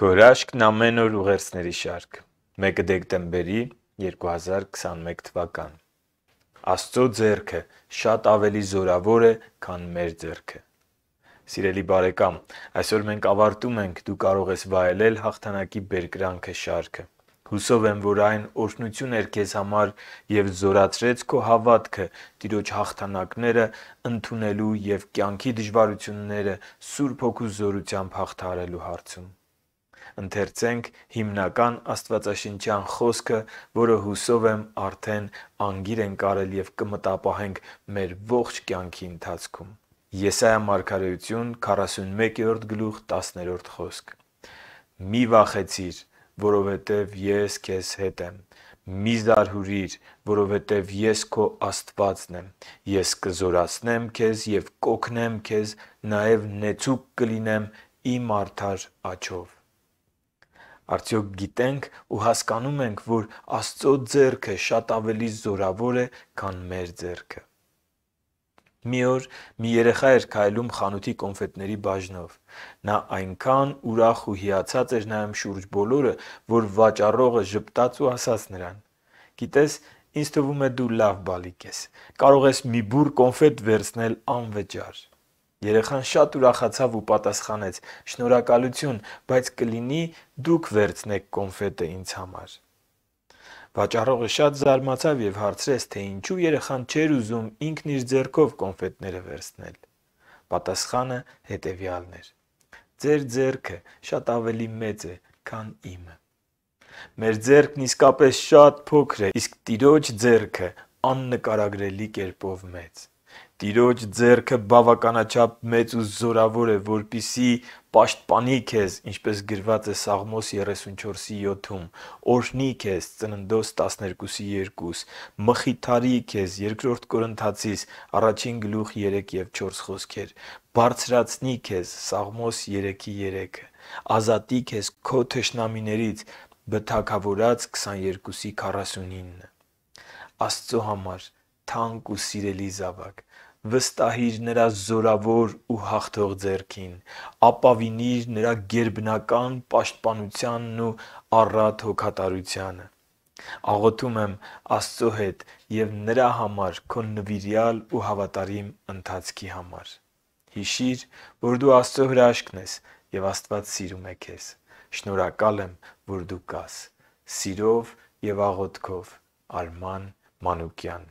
Քորաշկն ամեն օր ուղերձների շարք։ 1 դեկտեմբերի 2021 թվական։ Աստծո ձեռքը շատ ավելի զորավոր է, քան մեր ձեռքը։ Սիրելի բարեկամ, այսօր մենք ավարտում ենք «Դու կարող ես վայելել» հաղթանակի բերկրանքը շարքը։ Հուսով եմ, որ այն օրհնություն էր քեզ համար եւ զորացրեց քո հավատքը Տիրոջ հաղթանակները ընդունելու եւ կյանքի դժվարությունները Սուրբ Հոգու զորությամբ հաղթահարելու հարցում ընթերցենք հիմնական աստվածաշնչյան խոսքը, որը հուսով եմ արդեն անգիր ենք արել եւ կմտապահենք մեր ողջ կյանքի ընթացքում։ Եսայա մարգարեություն 41-րդ գլուխ 10-րդ խոսք։ Մի վախեցիր, որովհետև ես քեզ հետ եմ։ Մի զարհուրիր, որովհետև ես քո Աստվածն եմ։ Ես կզորացնեմ քեզ եւ կօգնեմ քեզ, նաեւ նեցուկ կլինեմ իմ արդար աչով։ Արդյոք գիտենք ու հասկանում ենք, որ Աստծո ձեռքը շատ ավելի զորավոր է, քան մեր ձեռքը։ Մի օր մի երեխա էր քայլում խանութի կոնֆետների բաժնով։ Նա այնքան ուրախ ու հիացած էր նայում շուրջ բոլորը, որ վաճառողը ճպտաց ու ասաց նրան. «Գիտես, ինձ թվում է դու լավ բալիկ ես։ Կարող ես մի բուր կոնֆետ վերցնել անվճար»։ Երեխան շատ ուրախացավ ու պատասխանեց. «Շնորհակալություն, բայց կլինի դուք վերցնեք կոնֆետը ինձ համար»։ Վաճառողը շատ զարմացավ եւ հարցրեց, թե ինչու երեխան չէր ուզում ինքն իր ձեռքով կոնֆետները վերցնել։ Պատասխանը հետեւյալն էր. «Ձեր ձեռքը շատ ավելի մեծ է, քան իմը»։ Մեր ձեռքն իսկապես շատ փոքր է, իսկ Տիրոջ ձեռքը աննկարագրելի կերպով մեծ։ Տիրոջ ձեռքը բավականաչափ մեծ ու զորավոր է, որպիսի պաշտպանի քեզ, ինչպես գրված է Սաղմոս 34:7-ում, օրհնի քեզ, Ծննդոս 12:2, մխիթարի քեզ, Բ Կորնթացիս 1:3-4 խոսքեր, բարձրացնի քեզ, Սաղմոս 3:3, ազատի քեզ քո թշնամիներից, Բթագավորաց 22:49։ Աստծո համար թանկ ու սիրելի զավակ, վստահիր նրա զորավոր ու հաղթող ձեռքին, ապավինիր նրա ģերբնական պաշտպանությանն ու առատ հոգատարությանը։ Աղոթում եմ Աստծո հետ եւ նրա համար քո նվիրյալ ու հավատարիմ ընթացքի համար։ Հիշիր, որ դու Աստծո հրաշքն ես եւ Աստված սիրում է քեզ։ Շնորհակալ եմ, որ դու կաս։ Սիրով եւ աղոթքով Արման Մանուկյան